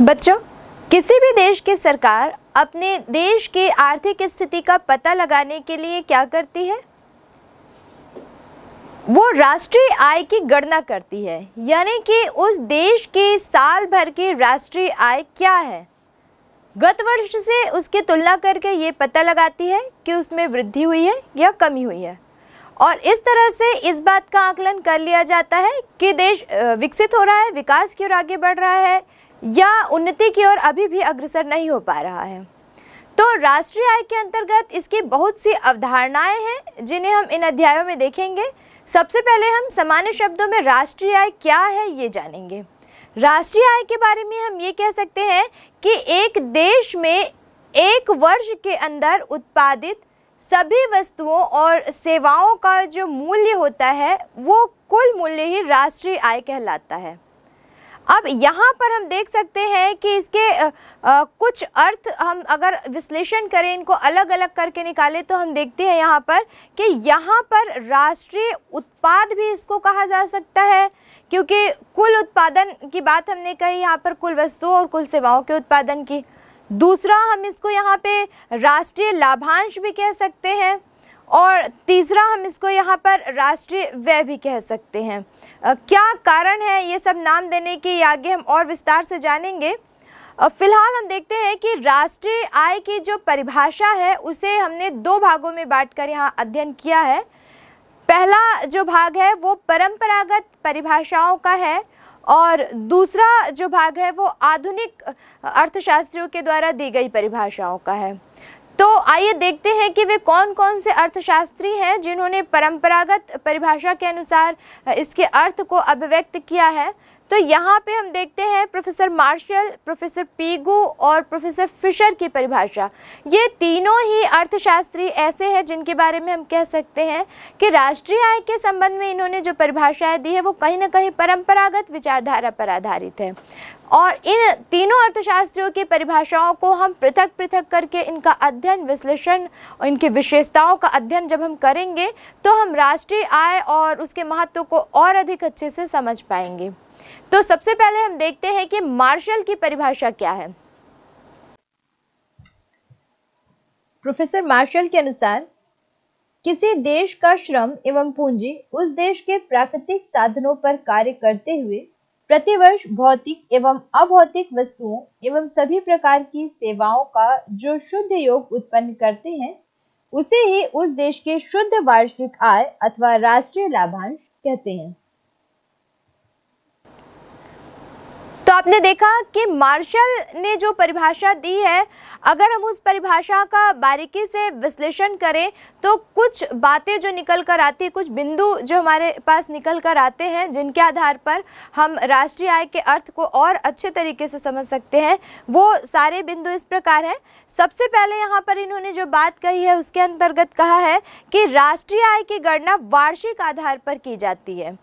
बच्चों किसी भी देश की सरकार अपने देश की आर्थिक स्थिति का पता लगाने के लिए क्या करती है वो राष्ट्रीय आय की गणना करती है यानी कि उस देश की साल भर की राष्ट्रीय आय क्या है गत वर्ष से उसकी तुलना करके ये पता लगाती है कि उसमें वृद्धि हुई है या कमी हुई है और इस तरह से इस बात का आकलन कर लिया जाता है कि देश विकसित हो रहा है विकास की ओर आगे बढ़ रहा है या उन्नति की ओर अभी भी अग्रसर नहीं हो पा रहा है तो राष्ट्रीय आय के अंतर्गत इसकी बहुत सी अवधारणाएं हैं जिन्हें हम इन अध्यायों में देखेंगे सबसे पहले हम सामान्य शब्दों में राष्ट्रीय आय क्या है ये जानेंगे राष्ट्रीय आय के बारे में हम ये कह सकते हैं कि एक देश में एक वर्ष के अंदर उत्पादित सभी वस्तुओं और सेवाओं का जो मूल्य होता है वो कुल मूल्य ही राष्ट्रीय आय कहलाता है अब यहाँ पर हम देख सकते हैं कि इसके आ, आ, कुछ अर्थ हम अगर विश्लेषण करें इनको अलग अलग करके निकालें तो हम देखते हैं यहाँ पर कि यहाँ पर राष्ट्रीय उत्पाद भी इसको कहा जा सकता है क्योंकि कुल उत्पादन की बात हमने कही यहाँ पर कुल वस्तुओं और कुल सेवाओं के उत्पादन की दूसरा हम इसको यहाँ पे राष्ट्रीय लाभांश भी कह सकते हैं और तीसरा हम इसको यहाँ पर राष्ट्रीय व्यय भी कह सकते हैं आ, क्या कारण है ये सब नाम देने के आगे हम और विस्तार से जानेंगे फिलहाल हम देखते हैं कि राष्ट्रीय आय की जो परिभाषा है उसे हमने दो भागों में बांटकर यहाँ अध्ययन किया है पहला जो भाग है वो परंपरागत परिभाषाओं का है और दूसरा जो भाग है वो आधुनिक अर्थशास्त्रियों के द्वारा दी गई परिभाषाओं का है तो आइए देखते हैं कि वे कौन कौन से अर्थशास्त्री हैं जिन्होंने परंपरागत परिभाषा के अनुसार इसके अर्थ को अभिव्यक्त किया है तो यहाँ पे हम देखते हैं प्रोफेसर मार्शल प्रोफेसर पीगू और प्रोफेसर फिशर की परिभाषा ये तीनों ही अर्थशास्त्री ऐसे हैं जिनके बारे में हम कह सकते हैं कि राष्ट्रीय आय के संबंध में इन्होंने जो परिभाषाएं दी है वो कहीं ना कहीं परंपरागत विचारधारा पर आधारित है और इन तीनों अर्थशास्त्रियों की परिभाषाओं को हम पृथक पृथक करके इनका अध्ययन विश्लेषण और इनकी विशेषताओं का अध्ययन जब हम करेंगे तो हम राष्ट्रीय आय और उसके महत्व को और अधिक अच्छे से समझ पाएंगे तो सबसे पहले हम देखते हैं कि मार्शल की परिभाषा क्या है प्रोफेसर मार्शल के अनुसार किसी देश का श्रम एवं पूंजी उस देश के प्राकृतिक साधनों पर कार्य करते हुए प्रतिवर्ष भौतिक एवं अभौतिक वस्तुओं एवं सभी प्रकार की सेवाओं का जो शुद्ध योग उत्पन्न करते हैं उसे ही उस देश के शुद्ध वार्षिक आय अथवा राष्ट्रीय लाभांश कहते हैं तो आपने देखा कि मार्शल ने जो परिभाषा दी है अगर हम उस परिभाषा का बारीकी से विश्लेषण करें तो कुछ बातें जो निकल कर आती है कुछ बिंदु जो हमारे पास निकल कर आते हैं जिनके आधार पर हम राष्ट्रीय आय के अर्थ को और अच्छे तरीके से समझ सकते हैं वो सारे बिंदु इस प्रकार हैं सबसे पहले यहाँ पर इन्होंने जो बात कही है उसके अंतर्गत कहा है कि राष्ट्रीय आय की गणना वार्षिक आधार पर की जाती है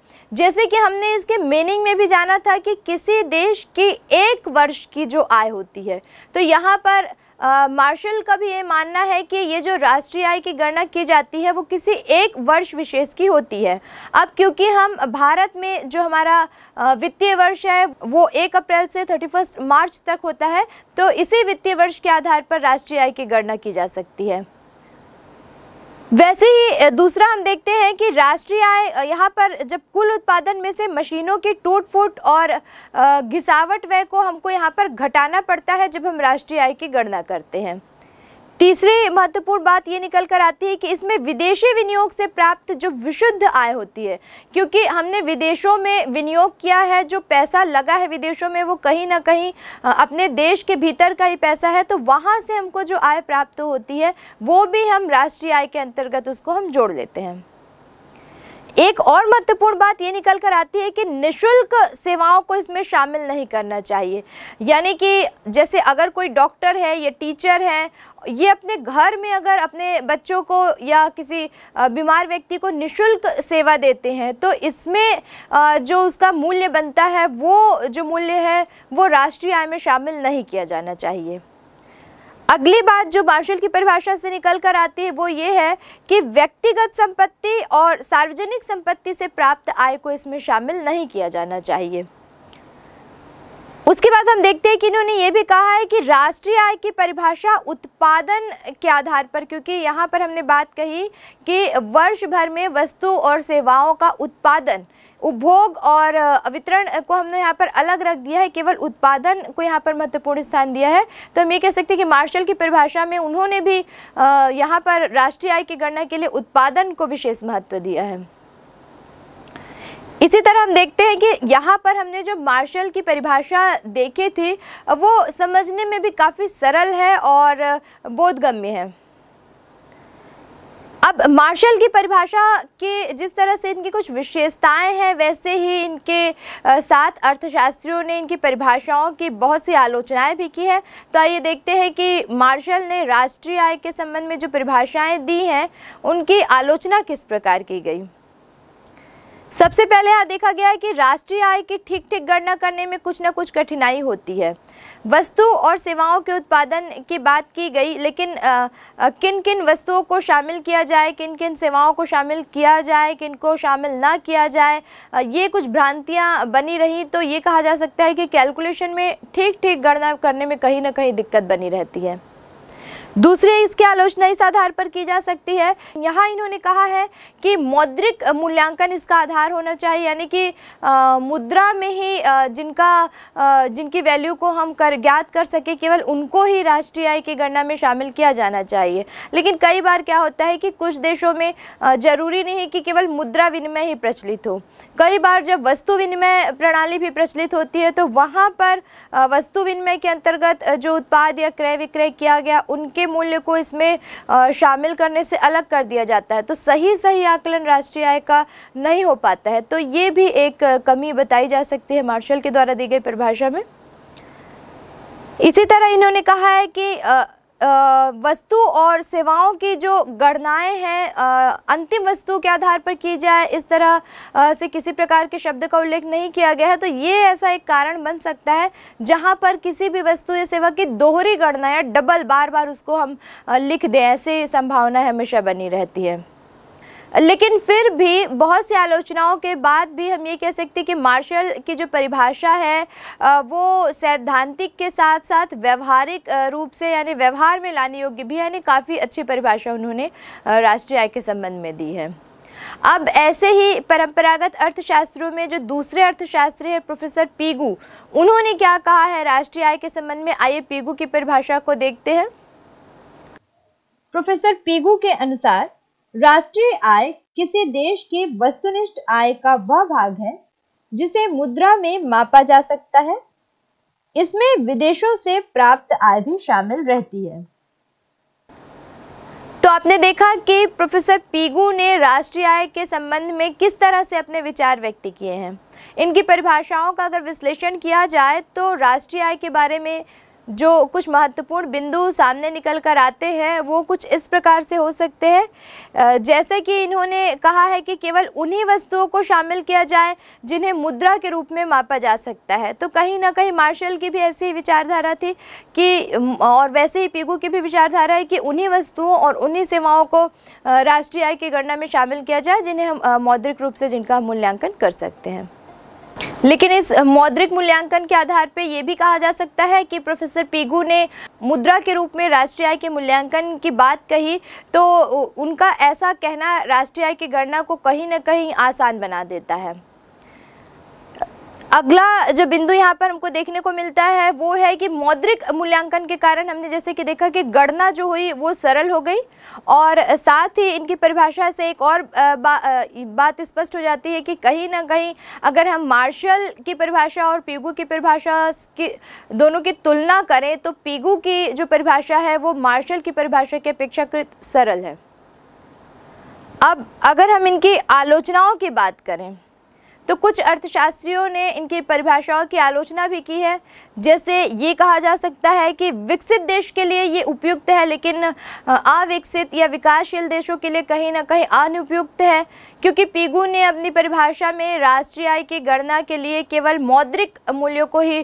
जैसे कि हमने इसके मीनिंग में भी जाना था कि किसी देश देश की एक वर्ष की जो आय होती है तो यहाँ पर मार्शल का भी ये मानना है कि ये जो राष्ट्रीय आय की गणना की जाती है वो किसी एक वर्ष विशेष की होती है अब क्योंकि हम भारत में जो हमारा वित्तीय वर्ष है वो एक अप्रैल से फर्स्ट मार्च तक होता है तो इसी वित्तीय वर्ष के आधार पर राष्ट्रीय आय की गणना की जा सकती है वैसे ही दूसरा हम देखते हैं कि राष्ट्रीय आय यहाँ पर जब कुल उत्पादन में से मशीनों की टूट फूट और घिसावट व्यय को हमको यहाँ पर घटाना पड़ता है जब हम राष्ट्रीय आय की गणना करते हैं तीसरी महत्वपूर्ण बात ये निकल कर आती है कि इसमें विदेशी विनियोग से प्राप्त जो विशुद्ध आय होती है क्योंकि हमने विदेशों में विनियोग किया है जो पैसा लगा है विदेशों में वो कहीं ना कहीं अपने देश के भीतर का ही पैसा है तो वहाँ से हमको जो आय प्राप्त होती है वो भी हम राष्ट्रीय आय के अंतर्गत उसको हम जोड़ लेते हैं एक और महत्वपूर्ण बात ये निकल कर आती है कि निशुल्क सेवाओं को इसमें शामिल नहीं करना चाहिए यानी कि जैसे अगर कोई डॉक्टर है या टीचर है ये अपने घर में अगर अपने बच्चों को या किसी बीमार व्यक्ति को निशुल्क सेवा देते हैं तो इसमें जो उसका मूल्य बनता है वो जो मूल्य है वो राष्ट्रीय आय में शामिल नहीं किया जाना चाहिए अगली बात जो मार्शल की परिभाषा से निकल कर आती है वो ये है कि व्यक्तिगत संपत्ति और सार्वजनिक संपत्ति से प्राप्त आय को इसमें शामिल नहीं किया जाना चाहिए उसके बाद हम देखते हैं कि इन्होंने ये भी कहा है कि राष्ट्रीय आय की परिभाषा उत्पादन के आधार पर क्योंकि यहाँ पर हमने बात कही कि वर्ष भर में वस्तु और सेवाओं का उत्पादन उपभोग और वितरण को हमने यहाँ पर अलग रख दिया है केवल उत्पादन को यहाँ पर महत्वपूर्ण स्थान दिया है तो हम ये कह सकते हैं कि मार्शल की परिभाषा में उन्होंने भी यहाँ पर राष्ट्रीय आय की गणना के लिए उत्पादन को विशेष महत्व दिया है इसी तरह हम देखते हैं कि यहाँ पर हमने जो मार्शल की परिभाषा देखी थी वो समझने में भी काफ़ी सरल है और बोधगम्य है अब मार्शल की परिभाषा के जिस तरह से इनकी कुछ विशेषताएं हैं वैसे ही इनके साथ अर्थशास्त्रियों ने इनकी परिभाषाओं की बहुत सी आलोचनाएं भी की हैं तो आइए देखते हैं कि मार्शल ने राष्ट्रीय आय के संबंध में जो परिभाषाएं दी हैं उनकी आलोचना किस प्रकार की गई सबसे पहले यहाँ देखा गया है कि राष्ट्रीय आय की ठीक ठीक गणना करने में कुछ ना कुछ कठिनाई होती है वस्तु और सेवाओं के उत्पादन की बात की गई लेकिन आ, आ, किन किन वस्तुओं को शामिल किया जाए किन किन सेवाओं को शामिल किया जाए किन को शामिल ना किया जाए आ, ये कुछ भ्रांतियाँ बनी रही तो ये कहा जा सकता है कि कैलकुलेशन में ठीक ठीक गणना करने में कहीं ना कहीं दिक्कत बनी रहती है दूसरी इसकी आलोचना इस आधार पर की जा सकती है यहाँ इन्होंने कहा है कि मौद्रिक मूल्यांकन इसका आधार होना चाहिए यानी कि मुद्रा में ही आ, जिनका आ, जिनकी वैल्यू को हम कर ज्ञात कर सके केवल उनको ही राष्ट्रीय आय की गणना में शामिल किया जाना चाहिए लेकिन कई बार क्या होता है कि कुछ देशों में ज़रूरी नहीं कि केवल मुद्रा विनिमय ही प्रचलित हो कई बार जब वस्तु विनिमय प्रणाली भी प्रचलित होती है तो वहाँ पर वस्तु विनिमय के अंतर्गत जो उत्पाद या क्रय विक्रय किया गया उनके के मूल्य को इसमें शामिल करने से अलग कर दिया जाता है तो सही सही आकलन राष्ट्रीय आय का नहीं हो पाता है तो ये भी एक कमी बताई जा सकती है मार्शल के द्वारा दी गई परिभाषा में इसी तरह इन्होंने कहा है कि वस्तु और सेवाओं की जो गणनाएं हैं अंतिम वस्तु के आधार पर की जाए इस तरह से किसी प्रकार के शब्द का उल्लेख नहीं किया गया है तो ये ऐसा एक कारण बन सकता है जहां पर किसी भी वस्तु या सेवा की दोहरी गणना या डबल बार बार उसको हम लिख दें ऐसी संभावना हमेशा बनी रहती है लेकिन फिर भी बहुत सी आलोचनाओं के बाद भी हम ये कह सकते हैं कि मार्शल की जो परिभाषा है वो सैद्धांतिक के साथ साथ व्यवहारिक रूप से यानी व्यवहार में लाने योग्य भी यानी काफ़ी अच्छी परिभाषा उन्होंने राष्ट्रीय आय के संबंध में दी है अब ऐसे ही परंपरागत अर्थशास्त्रों में जो दूसरे अर्थशास्त्री हैं प्रोफेसर पीगू उन्होंने क्या कहा है राष्ट्रीय आय के संबंध में आइए पीगू की परिभाषा को देखते हैं प्रोफेसर पीगू के अनुसार राष्ट्रीय आय किसी देश की वस्तुनिष्ठ आय का वह भाग है जिसे मुद्रा में मापा जा सकता है इसमें विदेशों से प्राप्त आय भी शामिल रहती है तो आपने देखा कि प्रोफेसर पीगू ने राष्ट्रीय आय के संबंध में किस तरह से अपने विचार व्यक्त किए हैं इनकी परिभाषाओं का अगर विश्लेषण किया जाए तो राष्ट्रीय आय के बारे में जो कुछ महत्वपूर्ण बिंदु सामने निकल कर आते हैं वो कुछ इस प्रकार से हो सकते हैं जैसे कि इन्होंने कहा है कि केवल उन्हीं वस्तुओं को शामिल किया जाए जिन्हें मुद्रा के रूप में मापा जा सकता है तो कहीं ना कहीं मार्शल की भी ऐसी विचारधारा थी कि और वैसे ही पीगू की भी विचारधारा है कि उन्हीं वस्तुओं और उन्हीं सेवाओं को राष्ट्रीय आय की गणना में शामिल किया जाए जिन्हें हम मौद्रिक रूप से जिनका मूल्यांकन कर सकते हैं लेकिन इस मौद्रिक मूल्यांकन के आधार पर यह भी कहा जा सकता है कि प्रोफेसर पीगू ने मुद्रा के रूप में राष्ट्रीय आय के मूल्यांकन की बात कही तो उनका ऐसा कहना राष्ट्रीय आय की गणना को कहीं ना कहीं आसान बना देता है अगला जो बिंदु यहाँ पर हमको देखने को मिलता है वो है कि मौद्रिक मूल्यांकन के कारण हमने जैसे कि देखा कि गणना जो हुई वो सरल हो गई और साथ ही इनकी परिभाषा से एक और बा, बात स्पष्ट हो जाती है कि कहीं ना कहीं अगर हम मार्शल की परिभाषा और पीगू की परिभाषा की दोनों की तुलना करें तो पीगू की जो परिभाषा है वो मार्शल की परिभाषा की अपेक्षाकृत सरल है अब अगर हम इनकी आलोचनाओं की बात करें तो कुछ अर्थशास्त्रियों ने इनकी परिभाषाओं की आलोचना भी की है जैसे ये कहा जा सकता है कि विकसित देश के लिए ये उपयुक्त है लेकिन अविकसित या विकासशील देशों के लिए कहीं ना कहीं अनुपयुक्त है क्योंकि पीगू ने अपनी परिभाषा में राष्ट्रीय आय की गणना के लिए केवल मौद्रिक मूल्यों को ही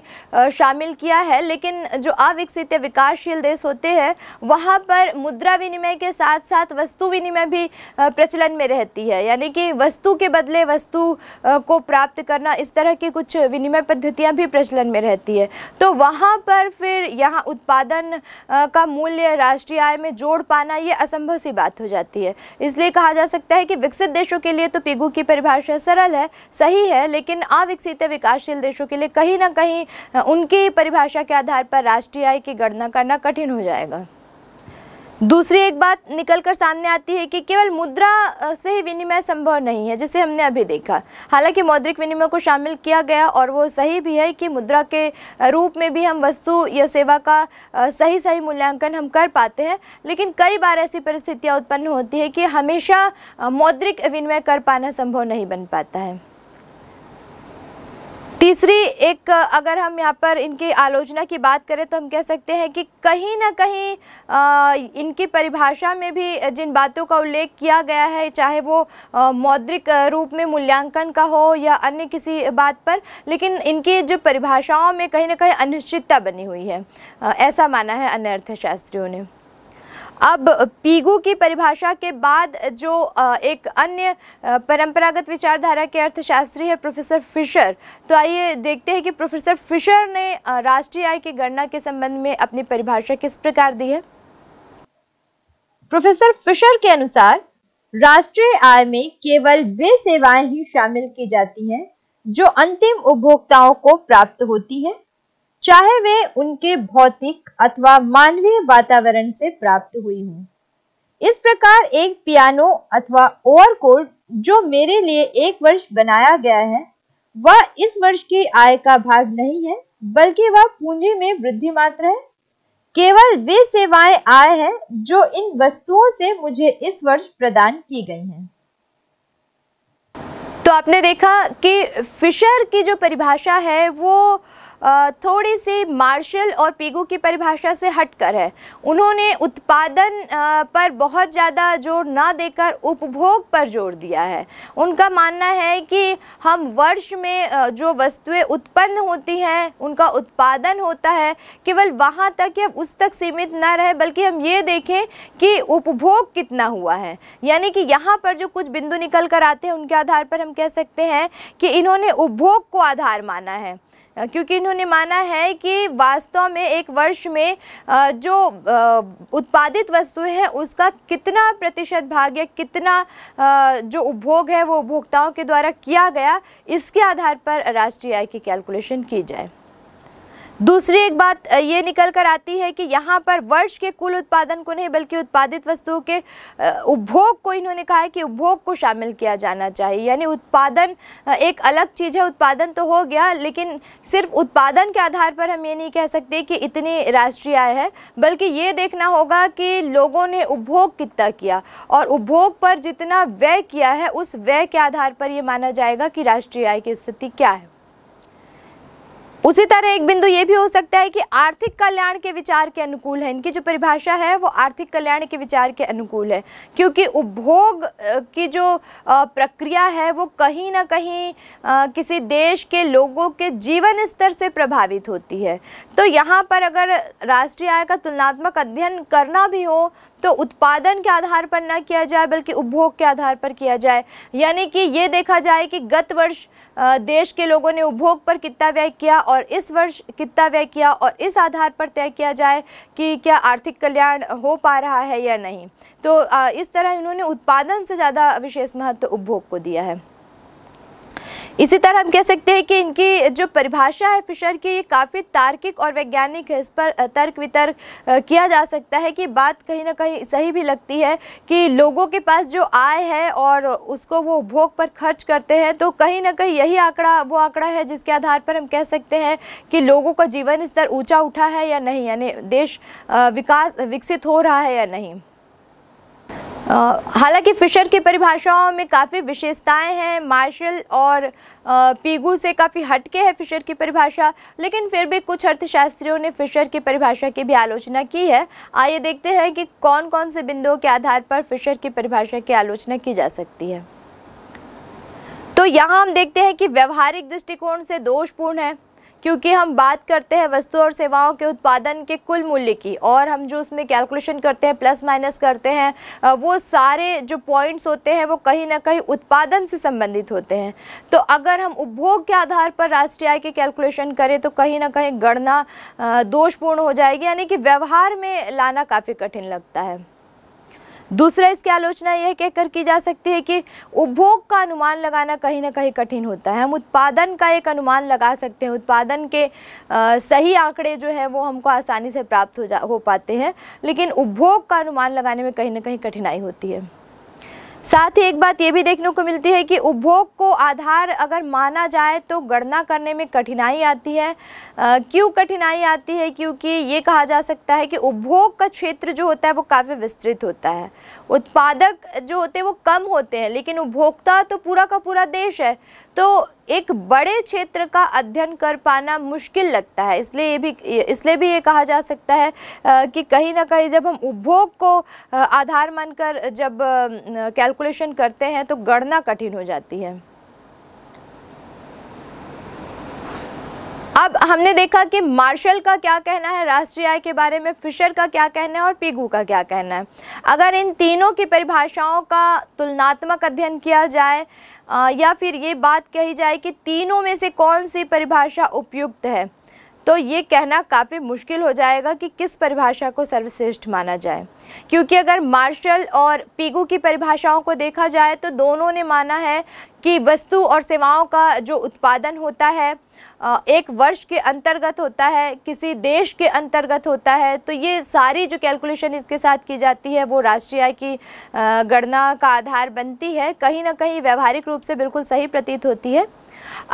शामिल किया है लेकिन जो अविकसित या विकासशील देश होते हैं वहाँ पर मुद्रा विनिमय के साथ साथ वस्तु विनिमय भी प्रचलन में रहती है यानी कि वस्तु के बदले वस्तु को प्राप्त करना इस तरह की कुछ विनिमय पद्धतियाँ भी प्रचलन में रहती है तो वहाँ पर फिर यहाँ उत्पादन का मूल्य राष्ट्रीय आय में जोड़ पाना ये असंभव सी बात हो जाती है इसलिए कहा जा सकता है कि विकसित देशों के लिए तो पिगू की परिभाषा सरल है सही है लेकिन अविकसित विकासशील देशों के लिए कहीं ना कहीं उनकी परिभाषा के आधार पर राष्ट्रीय आय की गणना करना कठिन हो जाएगा दूसरी एक बात निकलकर सामने आती है कि केवल मुद्रा से ही विनिमय संभव नहीं है जिसे हमने अभी देखा हालांकि मौद्रिक विनिमय को शामिल किया गया और वो सही भी है कि मुद्रा के रूप में भी हम वस्तु या सेवा का सही सही मूल्यांकन हम कर पाते हैं लेकिन कई बार ऐसी परिस्थितियाँ उत्पन्न होती है कि हमेशा मौद्रिक विनिमय कर पाना संभव नहीं बन पाता है तीसरी एक अगर हम यहाँ पर इनकी आलोचना की बात करें तो हम कह सकते हैं कि कहीं ना कहीं इनकी परिभाषा में भी जिन बातों का उल्लेख किया गया है चाहे वो मौद्रिक रूप में मूल्यांकन का हो या अन्य किसी बात पर लेकिन इनकी जो परिभाषाओं में कहीं ना कहीं अनिश्चितता बनी हुई है ऐसा माना है अन्य अर्थशास्त्रियों ने अब पीगू की परिभाषा के बाद जो एक अन्य परंपरागत विचारधारा के अर्थशास्त्री है प्रोफेसर फिशर तो आइए देखते हैं कि प्रोफेसर फिशर ने राष्ट्रीय आय की गणना के संबंध में अपनी परिभाषा किस प्रकार दी है प्रोफेसर फिशर के अनुसार राष्ट्रीय आय में केवल वे सेवाएं ही शामिल की जाती हैं जो अंतिम उपभोक्ताओं को प्राप्त होती हैं चाहे वे उनके भौतिक अथवा मानवीय वातावरण से प्राप्त हुई हों इस प्रकार एक पियानो अथवा ओवरकोट जो मेरे लिए एक वर्ष बनाया गया है वह इस वर्ष की आय का भाग नहीं है बल्कि वह पूंजी में वृद्धि मात्र है केवल वे सेवाएं आय हैं जो इन वस्तुओं से मुझे इस वर्ष प्रदान की गई हैं तो आपने देखा कि फिशर की जो परिभाषा है वो थोड़ी सी मार्शल और पीगू की परिभाषा से हटकर है उन्होंने उत्पादन पर बहुत ज़्यादा जोर ना देकर उपभोग पर जोर दिया है उनका मानना है कि हम वर्ष में जो वस्तुएं उत्पन्न होती हैं उनका उत्पादन होता है केवल वहाँ तक या उस तक सीमित ना रहे बल्कि हम ये देखें कि उपभोग कितना हुआ है यानी कि यहाँ पर जो कुछ बिंदु निकल कर आते हैं उनके आधार पर हम कह सकते हैं कि इन्होंने उपभोग को आधार माना है क्योंकि इन्होंने माना है कि वास्तव में एक वर्ष में जो उत्पादित वस्तुएं हैं उसका कितना प्रतिशत भाग या कितना जो उपभोग है वो उपभोक्ताओं के द्वारा किया गया इसके आधार पर राष्ट्रीय आय की कैलकुलेशन की जाए दूसरी एक बात ये निकल कर आती है कि यहाँ पर वर्ष के कुल उत्पादन को नहीं बल्कि उत्पादित वस्तुओं के उपभोग को इन्होंने कहा है कि उपभोग को शामिल किया जाना चाहिए यानी उत्पादन एक अलग चीज़ है उत्पादन तो हो गया लेकिन सिर्फ उत्पादन के आधार पर हम ये नहीं कह सकते कि इतनी राष्ट्रीय आय है बल्कि ये देखना होगा कि लोगों ने उपभोग कितना किया और उपभोग पर जितना व्यय किया है उस व्यय के आधार पर ये माना जाएगा कि राष्ट्रीय आय की स्थिति क्या है उसी तरह एक बिंदु ये भी हो सकता है कि आर्थिक कल्याण के विचार के अनुकूल है इनकी जो परिभाषा है वो आर्थिक कल्याण के विचार के अनुकूल है क्योंकि उपभोग की जो प्रक्रिया है वो कहीं ना कहीं किसी देश के लोगों के जीवन स्तर से प्रभावित होती है तो यहाँ पर अगर राष्ट्रीय आय का तुलनात्मक अध्ययन करना भी हो तो उत्पादन के आधार पर ना किया जाए बल्कि उपभोग के आधार पर किया जाए यानी कि ये देखा जाए कि गत वर्ष देश के लोगों ने उपभोग पर कितना व्यय किया और इस वर्ष कितना व्यय किया और इस आधार पर तय किया जाए कि क्या आर्थिक कल्याण हो पा रहा है या नहीं तो इस तरह इन्होंने उत्पादन से ज़्यादा विशेष महत्व तो उपभोग को दिया है इसी तरह हम कह सकते हैं कि इनकी जो परिभाषा है फिशर की ये काफ़ी तार्किक और वैज्ञानिक है इस पर तर्क वितर्क किया जा सकता है कि बात कहीं ना कहीं सही भी लगती है कि लोगों के पास जो आय है और उसको वो उपभोग पर खर्च करते हैं तो कहीं ना कहीं यही आंकड़ा वो आंकड़ा है जिसके आधार पर हम कह सकते हैं कि लोगों का जीवन स्तर ऊँचा उठा है या नहीं यानी देश विकास विकसित हो रहा है या नहीं हालांकि फिशर की परिभाषाओं में काफ़ी विशेषताएं हैं मार्शल और पीगू से काफ़ी हटके है फिशर की परिभाषा लेकिन फिर भी कुछ अर्थशास्त्रियों ने फिशर की परिभाषा की भी आलोचना की है आइए देखते हैं कि कौन कौन से बिंदुओं के आधार पर फिशर की परिभाषा की आलोचना की जा सकती है तो यहाँ हम देखते हैं कि व्यवहारिक दृष्टिकोण से दोषपूर्ण है क्योंकि हम बात करते हैं वस्तु और सेवाओं के उत्पादन के कुल मूल्य की और हम जो उसमें कैलकुलेशन करते हैं प्लस माइनस करते हैं वो सारे जो पॉइंट्स होते हैं वो कहीं ना कहीं उत्पादन से संबंधित होते हैं तो अगर हम उपभोग के आधार पर राष्ट्रीय आय के कैलकुलेशन करें तो कहीं ना कहीं गणना दोषपूर्ण हो जाएगी यानी कि व्यवहार में लाना काफ़ी कठिन लगता है दूसरा इसकी आलोचना यह कहकर की जा सकती है कि उपभोग का अनुमान लगाना कहीं ना कहीं कठिन होता है हम उत्पादन का एक अनुमान लगा सकते हैं उत्पादन के आ, सही आंकड़े जो है वो हमको आसानी से प्राप्त हो जा हो पाते हैं लेकिन उपभोग का अनुमान लगाने में कहीं ना कहीं कठिनाई होती है साथ ही एक बात ये भी देखने को मिलती है कि उपभोग को आधार अगर माना जाए तो गणना करने में कठिनाई आती है क्यों कठिनाई आती है क्योंकि ये कहा जा सकता है कि उपभोग का क्षेत्र जो होता है वो काफ़ी विस्तृत होता है उत्पादक जो होते हैं वो कम होते हैं लेकिन उपभोक्ता तो पूरा का पूरा देश है तो एक बड़े क्षेत्र का अध्ययन कर पाना मुश्किल लगता है इसलिए ये भी इसलिए भी ये कहा जा सकता है कि कहीं ना कहीं जब हम उपभोग को आधार मानकर जब कैलकुलेशन करते हैं तो गणना कठिन हो जाती है अब हमने देखा कि मार्शल का क्या कहना है राष्ट्रीय आय के बारे में फिशर का क्या कहना है और पिगू का क्या कहना है अगर इन तीनों की परिभाषाओं का तुलनात्मक अध्ययन किया जाए या फिर ये बात कही जाए कि तीनों में से कौन सी परिभाषा उपयुक्त है तो ये कहना काफ़ी मुश्किल हो जाएगा कि किस परिभाषा को सर्वश्रेष्ठ माना जाए क्योंकि अगर मार्शल और पीगू की परिभाषाओं को देखा जाए तो दोनों ने माना है कि वस्तु और सेवाओं का जो उत्पादन होता है एक वर्ष के अंतर्गत होता है किसी देश के अंतर्गत होता है तो ये सारी जो कैलकुलेशन इसके साथ की जाती है वो राष्ट्रीय आय की गणना का आधार बनती है कहीं ना कहीं व्यवहारिक रूप से बिल्कुल सही प्रतीत होती है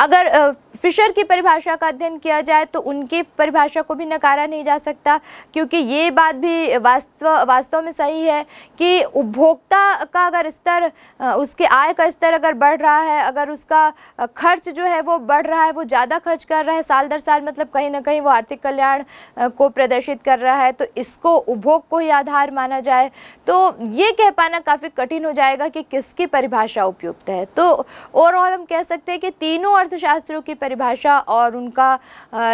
अगर फिशर की परिभाषा का अध्ययन किया जाए तो उनकी परिभाषा को भी नकारा नहीं जा सकता क्योंकि ये बात भी वास्तव वास्तव में सही है कि उपभोक्ता का अगर स्तर उसके आय का स्तर अगर बढ़ रहा है अगर उसका खर्च जो है वो बढ़ रहा है वो ज़्यादा खर्च कर रहा है साल दर साल मतलब कहीं ना कहीं वो आर्थिक कल्याण को प्रदर्शित कर रहा है तो इसको उपभोग को ही आधार माना जाए तो ये कह पाना काफ़ी कठिन हो जाएगा कि किसकी परिभाषा उपयुक्त है तो ओवरऑल हम कह सकते हैं कि तीन तीनों अर्थशास्त्रों की परिभाषा और उनका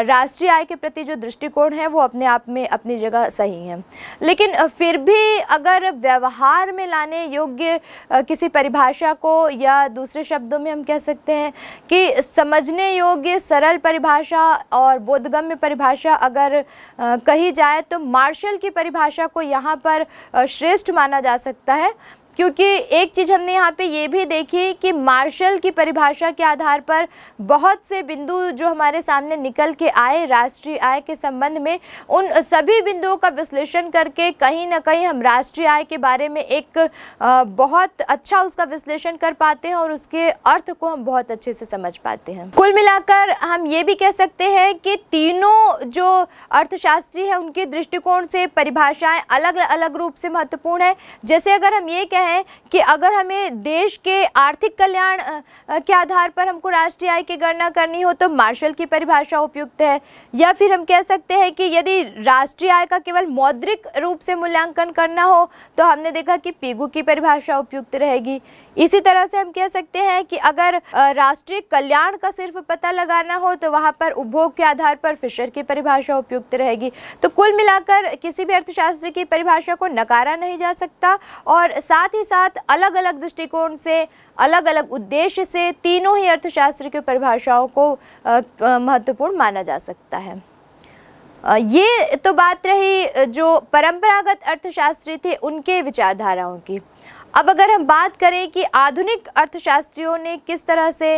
राष्ट्रीय आय के प्रति जो दृष्टिकोण है वो अपने आप में अपनी जगह सही है लेकिन फिर भी अगर व्यवहार में लाने योग्य किसी परिभाषा को या दूसरे शब्दों में हम कह सकते हैं कि समझने योग्य सरल परिभाषा और बोधगम्य परिभाषा अगर कही जाए तो मार्शल की परिभाषा को यहाँ पर श्रेष्ठ माना जा सकता है क्योंकि एक चीज़ हमने यहाँ पे ये भी देखी कि मार्शल की परिभाषा के आधार पर बहुत से बिंदु जो हमारे सामने निकल के आए राष्ट्रीय आय के संबंध में उन सभी बिंदुओं का विश्लेषण करके कहीं ना कहीं हम राष्ट्रीय आय के बारे में एक बहुत अच्छा उसका विश्लेषण कर पाते हैं और उसके अर्थ को हम बहुत अच्छे से समझ पाते हैं कुल मिलाकर हम ये भी कह सकते हैं कि तीनों जो अर्थशास्त्री हैं उनके दृष्टिकोण से परिभाषाएँ अलग अलग रूप से महत्वपूर्ण है जैसे अगर हम ये कह है कि अगर हमें देश के आर्थिक कल्याण के आधार पर हमको राष्ट्रीय आय की गणना करनी हो तो मार्शल की परिभाषा उपयुक्त है या फिर हम कह सकते हैं कि यदि राष्ट्रीय आय का केवल मौद्रिक रूप से मूल्यांकन करना हो तो हमने देखा कि पीगू की परिभाषा उपयुक्त रहेगी इसी तरह से हम कह सकते हैं कि अगर राष्ट्रीय कल्याण का सिर्फ पता लगाना हो तो वहाँ पर उपभोग के आधार पर फिशर की परिभाषा उपयुक्त रहेगी तो कुल मिलाकर किसी भी अर्थशास्त्र की परिभाषा को नकारा नहीं जा सकता और साथ साथ ही साथ अलग अलग दृष्टिकोण से अलग अलग उद्देश्य से तीनों ही अर्थशास्त्र की परिभाषाओं को महत्वपूर्ण माना जा सकता है ये तो बात रही जो परंपरागत अर्थशास्त्री थे उनके विचारधाराओं की अब अगर हम बात करें कि आधुनिक अर्थशास्त्रियों ने किस तरह से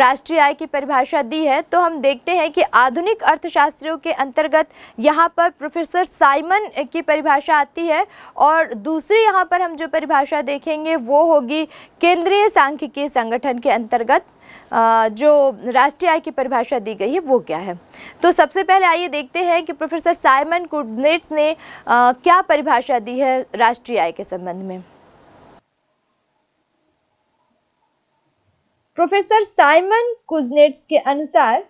राष्ट्रीय आय की परिभाषा दी है तो हम देखते हैं कि आधुनिक अर्थशास्त्रियों के अंतर्गत यहाँ पर प्रोफेसर साइमन की परिभाषा आती है और दूसरी यहाँ पर हम जो परिभाषा देखेंगे वो होगी केंद्रीय सांख्यिकीय संगठन के अंतर्गत जो राष्ट्रीय आय की परिभाषा दी गई है वो क्या है तो सबसे पहले आइए देखते हैं कि प्रोफेसर साइमन कुडनेट्स ने क्या परिभाषा दी है राष्ट्रीय आय के संबंध में प्रोफेसर साइमन कुजनेट्स के अनुसार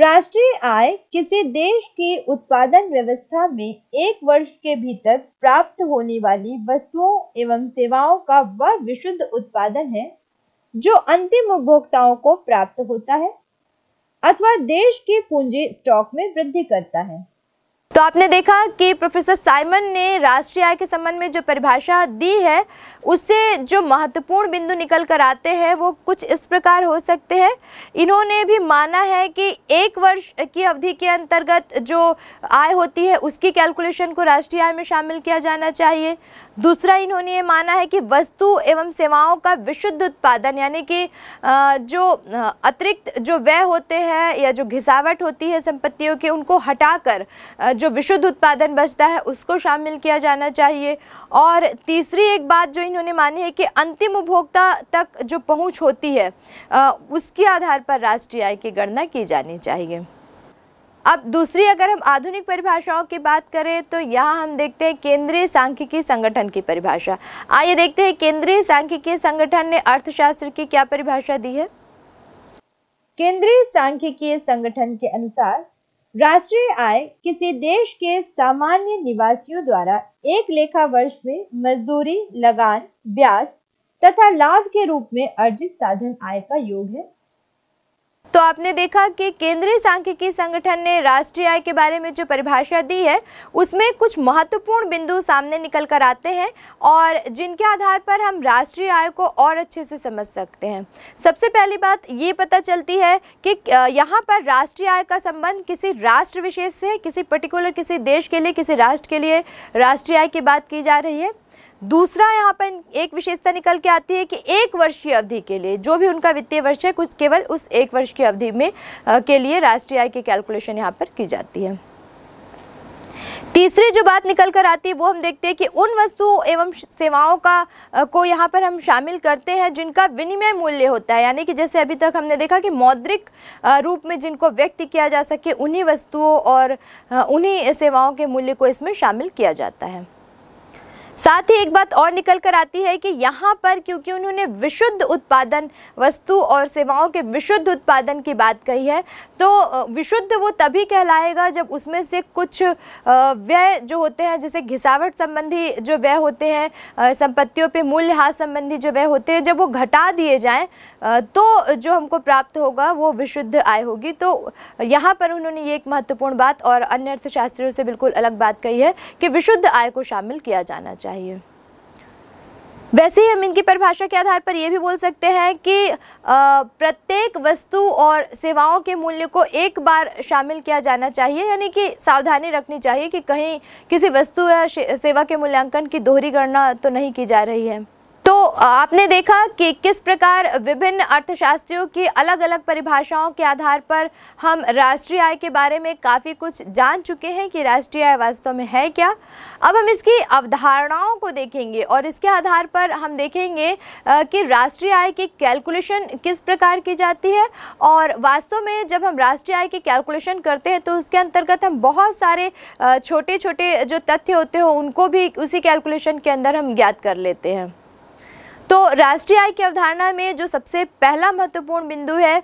राष्ट्रीय आय किसी देश की उत्पादन व्यवस्था में एक वर्ष के भीतर प्राप्त होने वाली वस्तुओं एवं सेवाओं का वह विशुद्ध उत्पादन है जो अंतिम उपभोक्ताओं को प्राप्त होता है अथवा देश की पूंजी स्टॉक में वृद्धि करता है तो आपने देखा कि प्रोफेसर साइमन ने राष्ट्रीय आय के संबंध में जो परिभाषा दी है उससे जो महत्वपूर्ण बिंदु निकल कर आते हैं वो कुछ इस प्रकार हो सकते हैं इन्होंने भी माना है कि एक वर्ष की अवधि के अंतर्गत जो आय होती है उसकी कैलकुलेशन को राष्ट्रीय आय में शामिल किया जाना चाहिए दूसरा इन्होंने ये माना है कि वस्तु एवं सेवाओं का विशुद्ध उत्पादन यानी कि जो अतिरिक्त जो व्यय होते हैं या जो घिसावट होती है संपत्तियों के उनको हटा जो विशुद्ध उत्पादन बचता है उसको शामिल किया जाना चाहिए और तीसरी एक बात जो इन्होंने मानी है कि अंतिम उपभोक्ता तक जो पहुंच होती है उसके आधार पर राष्ट्रीय आय की गणना की जानी चाहिए अब दूसरी अगर हम आधुनिक परिभाषाओं की बात करें तो यहाँ हम देखते हैं केंद्रीय सांख्यिकी संगठन की परिभाषा आइए देखते हैं केंद्रीय सांख्यिकी संगठन ने अर्थशास्त्र की क्या परिभाषा दी है केंद्रीय सांख्यिकीय संगठन के अनुसार राष्ट्रीय आय किसी देश के सामान्य निवासियों द्वारा एक लेखा वर्ष में मजदूरी लगान ब्याज तथा लाभ के रूप में अर्जित साधन आय का योग है तो आपने देखा कि केंद्रीय सांख्यिकी संगठन ने राष्ट्रीय आय के बारे में जो परिभाषा दी है उसमें कुछ महत्वपूर्ण बिंदु सामने निकल कर आते हैं और जिनके आधार पर हम राष्ट्रीय आय को और अच्छे से समझ सकते हैं सबसे पहली बात ये पता चलती है कि यहाँ पर राष्ट्रीय आय का संबंध किसी राष्ट्र विशेष से किसी पर्टिकुलर किसी देश के लिए किसी राष्ट्र के लिए राष्ट्रीय आय की बात की जा रही है दूसरा यहाँ पर एक विशेषता निकल के आती है कि एक वर्ष की अवधि के लिए जो भी उनका वित्तीय वर्ष है कुछ केवल उस एक वर्ष की अवधि में आ, के लिए राष्ट्रीय आय की कैलकुलेशन यहाँ पर की जाती है तीसरी जो बात निकल कर आती है वो हम देखते हैं कि उन वस्तुओं एवं सेवाओं का को यहाँ पर हम शामिल करते हैं जिनका विनिमय मूल्य होता है यानी कि जैसे अभी तक हमने देखा कि मौद्रिक रूप में जिनको व्यक्त किया जा सके उन्हीं वस्तुओं और उन्हीं सेवाओं के मूल्य को इसमें शामिल किया जाता है साथ ही एक बात और निकल कर आती है कि यहाँ पर क्योंकि उन्होंने विशुद्ध उत्पादन वस्तु और सेवाओं के विशुद्ध उत्पादन की बात कही है तो विशुद्ध वो तभी कहलाएगा जब उसमें से कुछ व्यय जो होते हैं जैसे घिसावट संबंधी जो व्यय होते हैं संपत्तियों पे मूल्यह्रास संबंधी जो व्यय होते हैं जब वो घटा दिए जाएँ तो जो हमको प्राप्त होगा वो विशुद्ध आय होगी तो यहाँ पर उन्होंने ये एक महत्वपूर्ण बात और अन्य अर्थशास्त्रियों से बिल्कुल अलग बात कही है कि विशुद्ध आय को शामिल किया जाना चाहिए चाहिए वैसे ही हम इनकी परिभाषा के आधार पर यह भी बोल सकते हैं कि प्रत्येक वस्तु और सेवाओं के मूल्य को एक बार शामिल किया जाना चाहिए यानी कि सावधानी रखनी चाहिए कि कहीं किसी वस्तु या सेवा के मूल्यांकन की दोहरी गणना तो नहीं की जा रही है तो आपने देखा कि किस प्रकार विभिन्न अर्थशास्त्रियों की अलग अलग परिभाषाओं के आधार पर हम राष्ट्रीय आय के बारे में काफ़ी कुछ जान चुके हैं कि राष्ट्रीय आय वास्तव में है क्या अब हम इसकी अवधारणाओं को देखेंगे और इसके आधार पर हम देखेंगे कि राष्ट्रीय आय की कैलकुलेशन किस प्रकार की जाती है और वास्तव में जब हम राष्ट्रीय आय की कैलकुलेशन करते हैं तो उसके अंतर्गत हम बहुत सारे छोटे छोटे जो तथ्य होते हैं हो, उनको भी उसी कैलकुलेशन के अंदर हम ज्ञात कर लेते हैं तो राष्ट्रीय आय की अवधारणा में जो सबसे पहला महत्वपूर्ण बिंदु है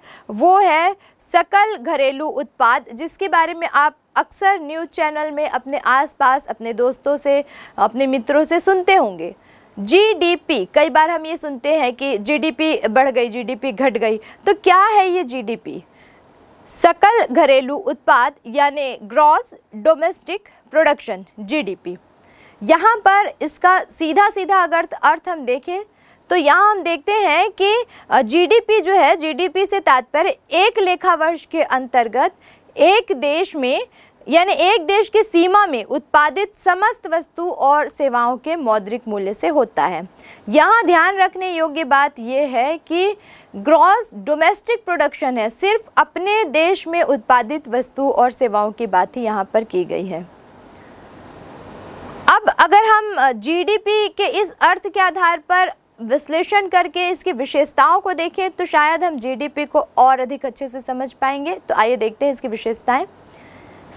वो है सकल घरेलू उत्पाद जिसके बारे में आप अक्सर न्यूज़ चैनल में अपने आसपास अपने दोस्तों से अपने मित्रों से सुनते होंगे जीडीपी कई बार हम ये सुनते हैं कि जीडीपी बढ़ गई जीडीपी घट गई तो क्या है ये जीडीपी सकल घरेलू उत्पाद यानी ग्रॉस डोमेस्टिक प्रोडक्शन जीडीपी यहाँ पर इसका सीधा सीधा अगर अर्थ हम देखें तो यहाँ हम देखते हैं कि जीडीपी जो है जीडीपी से तात्पर्य एक लेखा वर्ष के अंतर्गत एक देश में यानी एक देश की सीमा में उत्पादित समस्त वस्तु और सेवाओं के मौद्रिक मूल्य से होता है यहाँ ध्यान रखने योग्य बात यह है कि ग्रॉस डोमेस्टिक प्रोडक्शन है सिर्फ अपने देश में उत्पादित वस्तु और सेवाओं की बात ही यहाँ पर की गई है अब अगर हम जीडीपी के इस अर्थ के आधार पर विश्लेषण करके इसकी विशेषताओं को देखें तो शायद हम जीडीपी को और अधिक अच्छे से समझ पाएंगे तो आइए देखते हैं इसकी विशेषताएं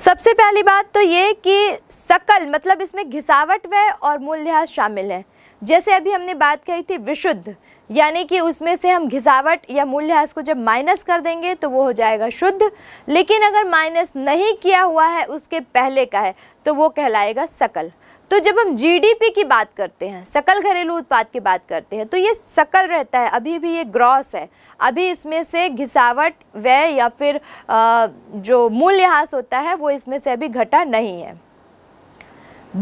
सबसे पहली बात तो ये कि सकल मतलब इसमें घिसावट व और मूल्यह्रास शामिल है जैसे अभी हमने बात कही थी विशुद्ध यानी कि उसमें से हम घिसावट या मूल्यह्रास को जब माइनस कर देंगे तो वो हो जाएगा शुद्ध लेकिन अगर माइनस नहीं किया हुआ है उसके पहले का है तो वो कहलाएगा सकल तो जब हम जीडीपी की बात करते हैं सकल घरेलू उत्पाद की बात करते हैं तो ये सकल रहता है अभी भी ये ग्रॉस है अभी इसमें से घिसावट व्यय या फिर आ, जो मूल्यह्रास होता है वो इसमें से अभी घटा नहीं है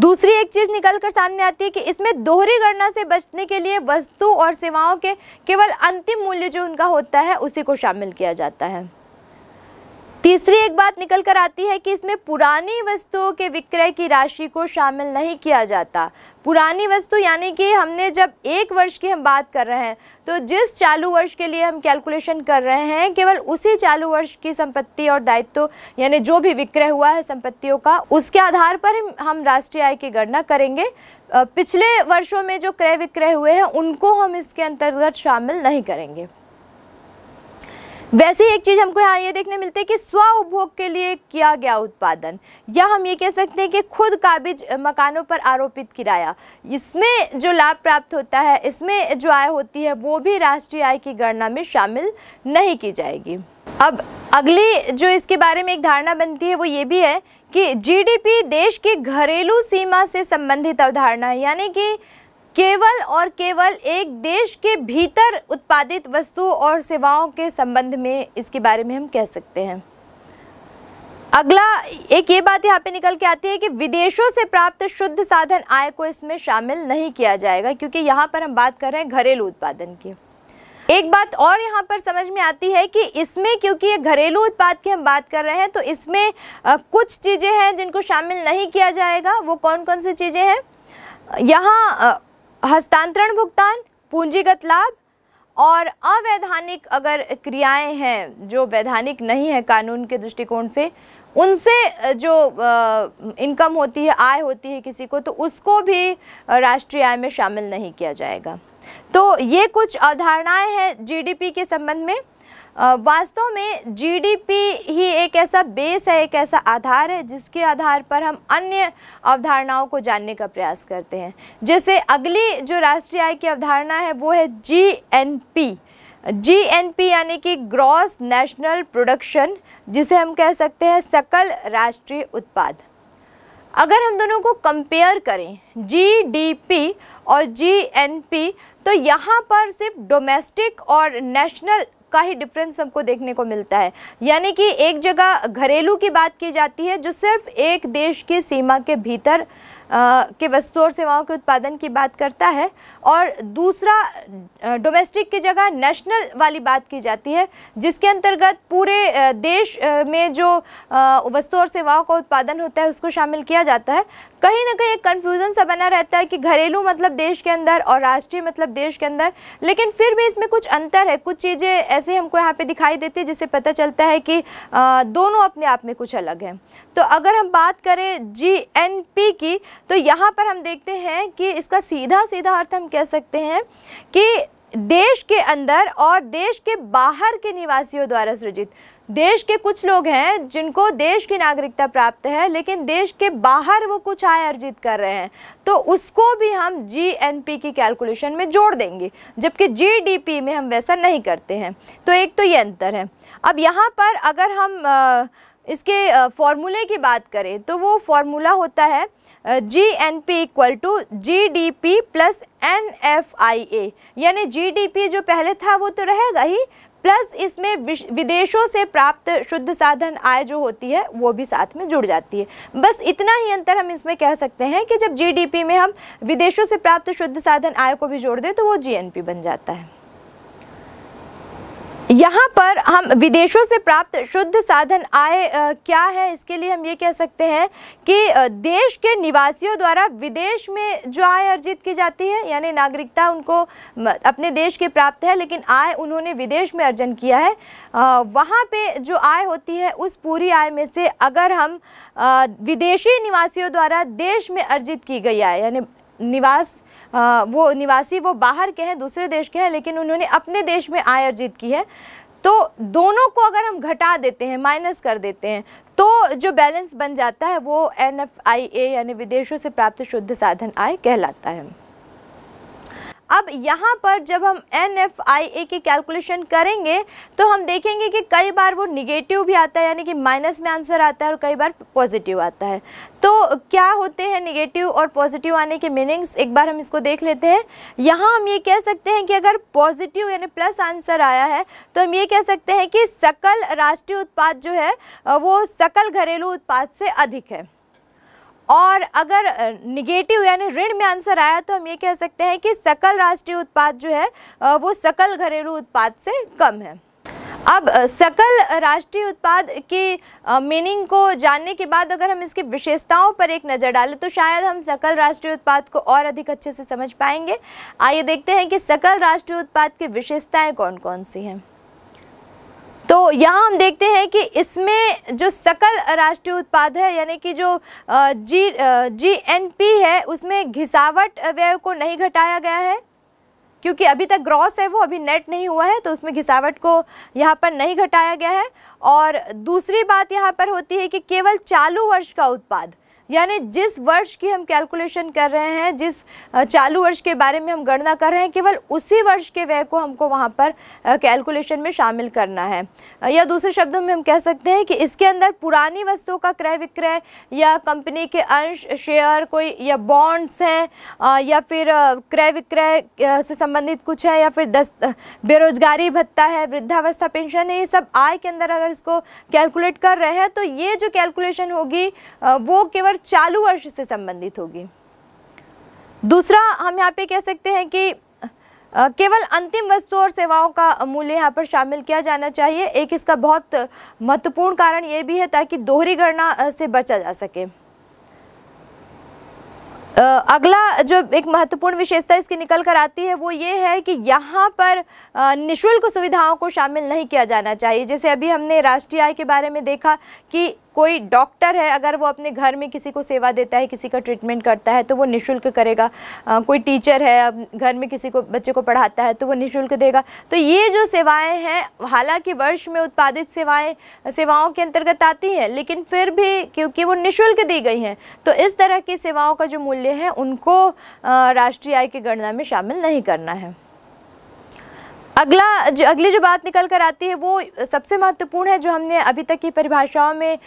दूसरी एक चीज़ निकल कर सामने आती है कि इसमें दोहरी गणना से बचने के लिए वस्तु और सेवाओं के केवल अंतिम मूल्य जो उनका होता है उसी को शामिल किया जाता है तीसरी एक बात निकल कर आती है कि इसमें पुरानी वस्तुओं के विक्रय की राशि को शामिल नहीं किया जाता पुरानी वस्तु यानी कि हमने जब एक वर्ष की हम बात कर रहे हैं तो जिस चालू वर्ष के लिए हम कैलकुलेशन कर रहे हैं केवल उसी चालू वर्ष की संपत्ति और दायित्व यानी जो भी विक्रय हुआ है संपत्तियों का उसके आधार पर हम राष्ट्रीय आय की गणना करेंगे पिछले वर्षों में जो क्रय विक्रय हुए हैं उनको हम इसके अंतर्गत शामिल नहीं करेंगे वैसे ही एक चीज़ हमको यहाँ ये देखने मिलती है कि स्व उपभोग के लिए किया गया उत्पादन या हम ये कह सकते हैं कि खुद काबिज मकानों पर आरोपित किराया इसमें जो लाभ प्राप्त होता है इसमें जो आय होती है वो भी राष्ट्रीय आय की गणना में शामिल नहीं की जाएगी अब अगली जो इसके बारे में एक धारणा बनती है वो ये भी है कि जीडीपी देश की घरेलू सीमा से संबंधित अवधारणा है यानी कि केवल और केवल एक देश के भीतर उत्पादित वस्तुओं और सेवाओं के संबंध में इसके बारे में हम कह सकते हैं अगला एक ये बात यहाँ पे निकल के आती है कि विदेशों से प्राप्त शुद्ध साधन आय को इसमें शामिल नहीं किया जाएगा क्योंकि यहाँ पर हम बात कर रहे हैं घरेलू उत्पादन की एक बात और यहाँ पर समझ में आती है कि इसमें क्योंकि ये घरेलू उत्पाद की हम बात कर रहे हैं तो इसमें कुछ चीज़ें हैं जिनको शामिल नहीं किया जाएगा वो कौन कौन सी चीज़ें हैं यहाँ हस्तांतरण भुगतान पूंजीगत लाभ और अवैधानिक अगर क्रियाएं हैं जो वैधानिक नहीं है कानून के दृष्टिकोण से उनसे जो इनकम होती है आय होती है किसी को तो उसको भी राष्ट्रीय आय में शामिल नहीं किया जाएगा तो ये कुछ अवधारणाएं हैं जीडीपी के संबंध में वास्तव में जीडीपी ही एक ऐसा बेस है एक ऐसा आधार है जिसके आधार पर हम अन्य अवधारणाओं को जानने का प्रयास करते हैं जैसे अगली जो राष्ट्रीय आय की अवधारणा है वो है जीएनपी जीएनपी यानी कि ग्रॉस नेशनल प्रोडक्शन जिसे हम कह सकते हैं सकल राष्ट्रीय उत्पाद अगर हम दोनों को कंपेयर करें जीडीपी और जीएनपी तो यहाँ पर सिर्फ डोमेस्टिक और नेशनल का ही डिफरेंस हमको देखने को मिलता है यानी कि एक जगह घरेलू की बात की जाती है जो सिर्फ एक देश की सीमा के भीतर आ, के वस्तुओं और सेवाओं के उत्पादन की बात करता है और दूसरा डोमेस्टिक की जगह नेशनल वाली बात की जाती है जिसके अंतर्गत पूरे देश में जो वस्तुओं और सेवाओं का उत्पादन होता है उसको शामिल किया जाता है कहीं ना कहीं एक कन्फ्यूज़न सा बना रहता है कि घरेलू मतलब देश के अंदर और राष्ट्रीय मतलब देश के अंदर लेकिन फिर भी इसमें कुछ अंतर है कुछ चीज़ें ऐसे हमको यहाँ पे दिखाई देती है जिससे पता चलता है कि आ, दोनों अपने आप में कुछ अलग हैं तो अगर हम बात करें जी एन पी की तो यहाँ पर हम देखते हैं कि इसका सीधा सीधा अर्थ हम कह सकते हैं कि देश के अंदर और देश के बाहर के निवासियों द्वारा सृजित देश के कुछ लोग हैं जिनको देश की नागरिकता प्राप्त है लेकिन देश के बाहर वो कुछ आय अर्जित कर रहे हैं तो उसको भी हम जीएनपी की कैलकुलेशन में जोड़ देंगे जबकि जीडीपी में हम वैसा नहीं करते हैं तो एक तो ये अंतर है अब यहाँ पर अगर हम इसके फॉर्मूले की बात करें तो वो फॉर्मूला होता है G N P equal to G D P plus N F I A यानी जी डी पी जो पहले था वो तो रहेगा ही प्लस इसमें विदेशों से प्राप्त शुद्ध साधन आय जो होती है वो भी साथ में जुड़ जाती है बस इतना ही अंतर हम इसमें कह सकते हैं कि जब जीडीपी में हम विदेशों से प्राप्त शुद्ध साधन आय को भी जोड़ दें तो वो जीएनपी बन जाता है यहाँ पर हम विदेशों से प्राप्त शुद्ध साधन आय क्या है इसके लिए हम ये कह सकते हैं कि देश के निवासियों द्वारा विदेश में जो आय अर्जित की जाती है यानी नागरिकता उनको अपने देश की प्राप्त है लेकिन आय उन्होंने विदेश में अर्जन किया है वहाँ पे जो आय होती है उस पूरी आय में से अगर हम विदेशी निवासियों द्वारा देश में अर्जित की गई आय यानी निवास आ, वो निवासी वो बाहर के हैं दूसरे देश के हैं लेकिन उन्होंने अपने देश में आय अर्जित की है तो दोनों को अगर हम घटा देते हैं माइनस कर देते हैं तो जो बैलेंस बन जाता है वो एन यानी विदेशों से प्राप्त शुद्ध साधन आय कहलाता है अब यहाँ पर जब हम एन एफ आई ए की कैलकुलेशन करेंगे तो हम देखेंगे कि कई बार वो निगेटिव भी आता है यानी कि माइनस में आंसर आता है और कई बार पॉजिटिव आता है तो क्या होते हैं निगेटिव और पॉजिटिव आने के मीनिंग्स एक बार हम इसको देख लेते हैं यहाँ हम ये कह सकते हैं कि अगर पॉजिटिव यानी प्लस आंसर आया है तो हम ये कह सकते हैं कि सकल राष्ट्रीय उत्पाद जो है वो सकल घरेलू उत्पाद से अधिक है और अगर निगेटिव यानी ऋण में आंसर आया तो हम ये कह सकते हैं कि सकल राष्ट्रीय उत्पाद जो है वो सकल घरेलू उत्पाद से कम है अब सकल राष्ट्रीय उत्पाद की मीनिंग को जानने के बाद अगर हम इसकी विशेषताओं पर एक नज़र डालें तो शायद हम सकल राष्ट्रीय उत्पाद को और अधिक अच्छे से समझ पाएंगे आइए देखते हैं कि सकल राष्ट्रीय उत्पाद की विशेषताएं कौन कौन सी हैं तो यहाँ हम देखते हैं कि इसमें जो सकल राष्ट्रीय उत्पाद है यानी कि जो जी जीएनपी है उसमें घिसावट व्यय को नहीं घटाया गया है क्योंकि अभी तक ग्रॉस है वो अभी नेट नहीं हुआ है तो उसमें घिसावट को यहाँ पर नहीं घटाया गया है और दूसरी बात यहाँ पर होती है कि केवल चालू वर्ष का उत्पाद यानी जिस वर्ष की हम कैलकुलेशन कर रहे हैं जिस चालू वर्ष के बारे में हम गणना कर रहे हैं केवल उसी वर्ष के व्यय को हमको वहाँ पर कैलकुलेशन में शामिल करना है या दूसरे शब्दों में हम कह सकते हैं कि इसके अंदर पुरानी वस्तुओं का क्रय विक्रय या कंपनी के अंश शेयर कोई या बॉन्ड्स हैं या फिर क्रय विक्रय से संबंधित कुछ है या फिर दस्त बेरोजगारी भत्ता है वृद्धावस्था पेंशन है ये सब आय के अंदर अगर इसको कैलकुलेट कर रहे हैं तो ये जो कैलकुलेशन होगी वो केवल चालू वर्ष से संबंधित होगी दूसरा हम यहाँ पे कह सकते हैं कि केवल अंतिम वस्तु और सेवाओं का मूल्य यहाँ पर शामिल किया जाना चाहिए एक इसका बहुत महत्वपूर्ण कारण ये भी है ताकि दोहरी गणना से बचा जा सके अगला जो एक महत्वपूर्ण विशेषता इसकी निकल कर आती है वो ये है कि यहाँ पर निशुल्क सुविधाओं को शामिल नहीं किया जाना चाहिए जैसे अभी हमने राष्ट्रीय आय के बारे में देखा कि कोई डॉक्टर है अगर वो अपने घर में किसी को सेवा देता है किसी का ट्रीटमेंट करता है तो वो निःशुल्क करेगा आ, कोई टीचर है घर में किसी को बच्चे को पढ़ाता है तो वो निःशुल्क देगा तो ये जो सेवाएं हैं हालांकि वर्ष में उत्पादित सेवाएं सेवाओं के अंतर्गत आती हैं लेकिन फिर भी क्योंकि वो निःशुल्क दी गई हैं तो इस तरह की सेवाओं का जो मूल्य है उनको राष्ट्रीय आय की गणना में शामिल नहीं करना है अगला जो अगली जो बात निकल कर आती है वो सबसे महत्वपूर्ण है जो हमने अभी तक की परिभाषाओं में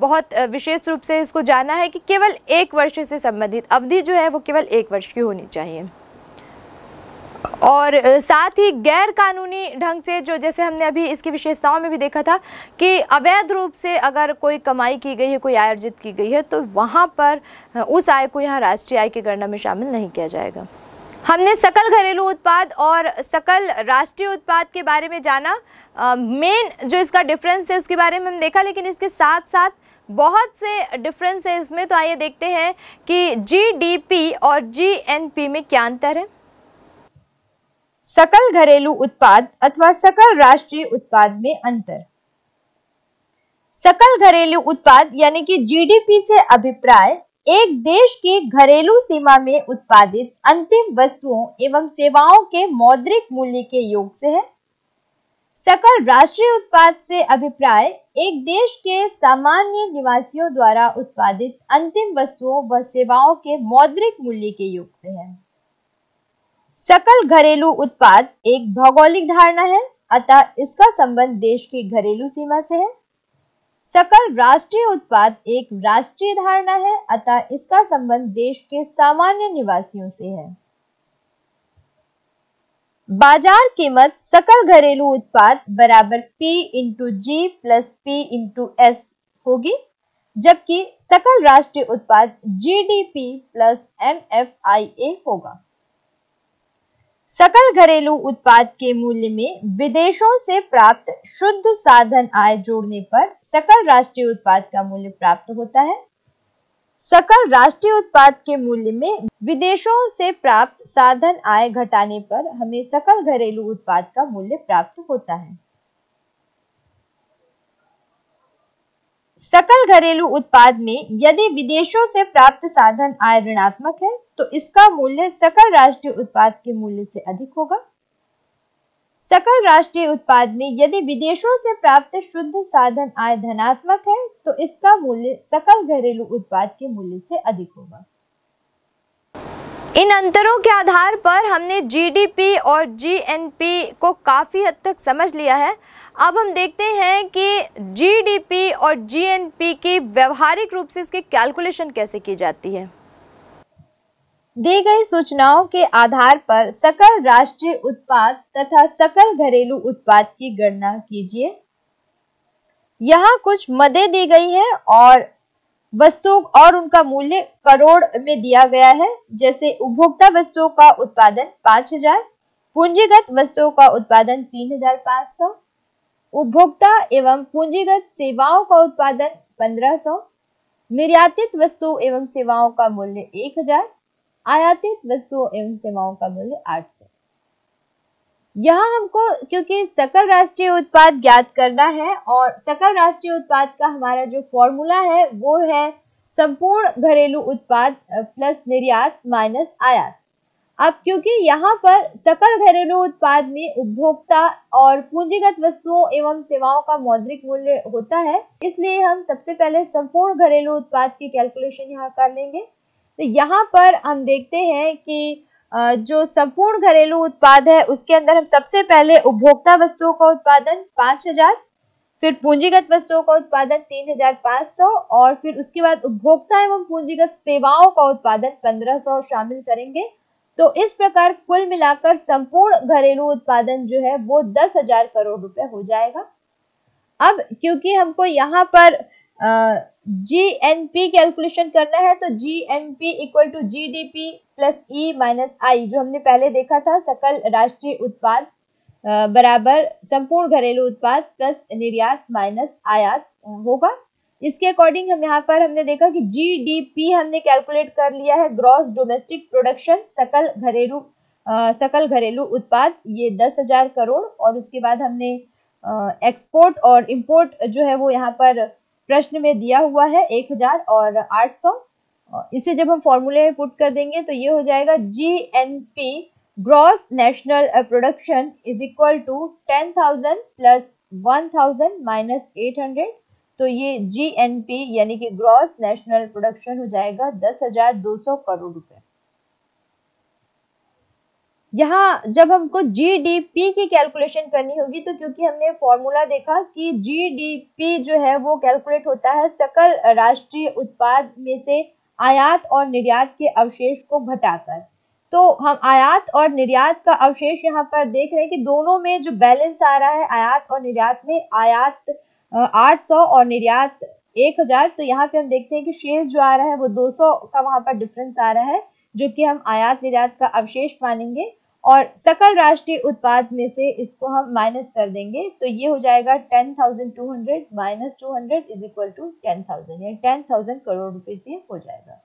बहुत विशेष रूप से इसको जाना है कि केवल एक वर्ष से संबंधित अवधि जो है वो केवल एक वर्ष की होनी चाहिए और साथ ही गैर कानूनी ढंग से जो जैसे हमने अभी इसकी विशेषताओं में भी देखा था कि अवैध रूप से अगर कोई कमाई की गई है कोई आय अर्जित की गई है तो वहाँ पर उस आय को यहाँ राष्ट्रीय आय की गणना में शामिल नहीं किया जाएगा हमने सकल घरेलू उत्पाद और सकल राष्ट्रीय उत्पाद के बारे में जाना मेन जो इसका डिफरेंस है उसके बारे में हम देखा लेकिन इसके साथ साथ बहुत से डिफरेंस है इसमें तो आइए देखते हैं कि जीडीपी और जीएनपी में क्या अंतर है सकल घरेलू उत्पाद अथवा सकल राष्ट्रीय उत्पाद में अंतर सकल घरेलू उत्पाद यानी कि जीडीपी से अभिप्राय एक देश के घरेलू सीमा में उत्पादित अंतिम वस्तुओं एवं सेवाओं के मौद्रिक मूल्य के योग से है सकल राष्ट्रीय उत्पाद से अभिप्राय एक देश के सामान्य निवासियों द्वारा उत्पादित अंतिम वस्तुओं व सेवाओं के मौद्रिक मूल्य के योग से है सकल घरेलू उत्पाद एक भौगोलिक धारणा है अतः इसका संबंध देश की घरेलू सीमा से है सकल राष्ट्रीय उत्पाद एक राष्ट्रीय धारणा है अतः इसका संबंध देश के सामान्य निवासियों से है बाजार कीमत सकल घरेलू उत्पाद बराबर P into G plus P into S होगी जबकि सकल राष्ट्रीय उत्पाद पी प्लस एन होगा सकल घरेलू उत्पाद के मूल्य में विदेशों से प्राप्त शुद्ध साधन आय जोड़ने पर सकल राष्ट्रीय उत्पाद का मूल्य प्राप्त होता है सकल राष्ट्रीय उत्पाद के मूल्य में विदेशों से प्राप्त साधन आय घटाने पर हमें सकल घरेलू उत्पाद का मूल्य प्राप्त होता है सकल घरेलू उत्पाद में यदि विदेशों से प्राप्त साधन आय ऋणात्मक है तो इसका मूल्य सकल राष्ट्रीय उत्पाद के मूल्य से अधिक होगा सकल राष्ट्रीय उत्पाद में यदि विदेशों से प्राप्त शुद्ध साधन आय धनात्मक है तो इसका मूल्य सकल घरेलू उत्पाद के मूल्य से अधिक होगा इन अंतरों के आधार पर हमने जीडीपी और जीएनपी को काफ़ी हद तक समझ लिया है अब हम देखते हैं कि जीडीपी और जीएनपी की व्यवहारिक रूप से इसकी कैलकुलेशन कैसे की जाती है दी गई सूचनाओं के आधार पर सकल राष्ट्रीय उत्पाद तथा सकल घरेलू उत्पाद की गणना कीजिए यहाँ कुछ मदे दी गई हैं और वस्तु और उनका मूल्य करोड़ में दिया गया है जैसे उपभोक्ता वस्तुओं का उत्पादन पांच हजार पूंजीगत वस्तुओं का उत्पादन तीन हजार पांच सौ उपभोक्ता एवं पूंजीगत सेवाओं का उत्पादन पंद्रह सौ निर्यातित वस्तु एवं सेवाओं का मूल्य एक हजार आयातित वस्तुओं एवं सेवाओं का मूल्य आठ सौ यहाँ हमको क्योंकि सकल राष्ट्रीय उत्पाद ज्ञात करना है और सकल राष्ट्रीय उत्पाद का हमारा जो फॉर्मूला है वो है संपूर्ण घरेलू उत्पाद प्लस निर्यात माइनस आयात अब क्योंकि यहाँ पर सकल घरेलू उत्पाद में उपभोक्ता और पूंजीगत वस्तुओं एवं सेवाओं का मौद्रिक मूल्य होता है इसलिए हम सबसे पहले संपूर्ण घरेलू उत्पाद की कैलकुलेशन यहाँ कर लेंगे तो यहाँ पर हम देखते हैं कि जो संपूर्ण घरेलू उत्पाद है उसके अंदर हम सबसे पहले उपभोक्ता वस्तुओं का उत्पादन पांच हजार फिर पूंजीगत वस्तुओं का उत्पादन तीन हजार पांच सौ और फिर उसके बाद उपभोक्ता एवं पूंजीगत सेवाओं का उत्पादन पंद्रह सौ शामिल करेंगे तो इस प्रकार कुल मिलाकर संपूर्ण घरेलू उत्पादन जो है वो दस हजार करोड़ रुपए हो जाएगा अब क्योंकि हमको यहाँ पर आ, जी एन पी कैलकुलेशन करना है तो G N P equal to G D P plus E minus I जो हमने पहले देखा था सकल राष्ट्रीय उत्पाद बराबर संपूर्ण घरेलू उत्पाद प्लस निर्यात माइनस आयात होगा इसके अकॉर्डिंग हम यहाँ पर हमने देखा कि जी डी पी हमने कैलकुलेट कर लिया है ग्रॉस डोमेस्टिक प्रोडक्शन सकल घरेलू सकल घरेलू उत्पाद ये दस हजार करोड़ और उसके बाद हमने एक्सपोर्ट और इम्पोर्ट जो है वो यहाँ पर प्रश्न में दिया हुआ है 1000 और 800 इसे जब हम फॉर्मूले में पुट कर देंगे तो ये हो जाएगा G N P gross national production is equal to ten thousand plus one thousand minus eight hundred तो ये जी एन पी यानी कि ग्रॉस नेशनल प्रोडक्शन हो जाएगा दस हजार दो सौ करोड़ रुपए यहाँ जब हमको जीडीपी की कैलकुलेशन करनी होगी तो क्योंकि हमने फॉर्मूला देखा कि जीडीपी जो है वो कैलकुलेट होता है सकल राष्ट्रीय उत्पाद में से आयात और निर्यात के अवशेष को घटाकर तो हम आयात और निर्यात का अवशेष यहाँ पर देख रहे हैं कि दोनों में जो बैलेंस आ रहा है आयात और निर्यात में आयात 800 और निर्यात 1000 तो यहाँ पे हम देखते हैं कि शेष जो आ रहा है वो 200 का वहां पर डिफरेंस आ रहा है जो कि हम आयात निर्यात का अवशेष मानेंगे और सकल राष्ट्रीय उत्पाद में से इसको हम माइनस कर देंगे तो ये हो जाएगा ten thousand two hundred minus two hundred is equal to ten thousand यानी टेन थाउजेंड करोड़ रुपए से हो जाएगा